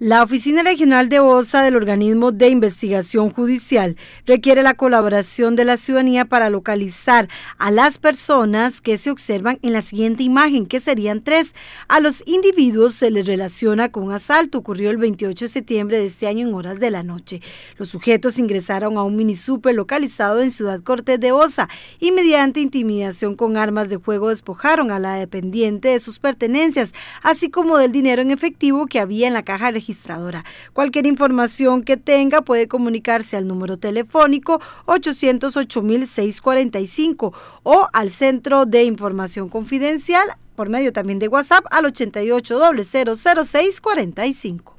La Oficina Regional de OSA del Organismo de Investigación Judicial requiere la colaboración de la ciudadanía para localizar a las personas que se observan en la siguiente imagen, que serían tres. A los individuos se les relaciona con un asalto ocurrió el 28 de septiembre de este año en horas de la noche. Los sujetos ingresaron a un mini localizado en Ciudad Cortés de OSA y mediante intimidación con armas de fuego despojaron a la dependiente de sus pertenencias, así como del dinero en efectivo que había en la caja regional registradora. Cualquier información que tenga puede comunicarse al número telefónico 808-645 o al Centro de Información Confidencial por medio también de WhatsApp al 88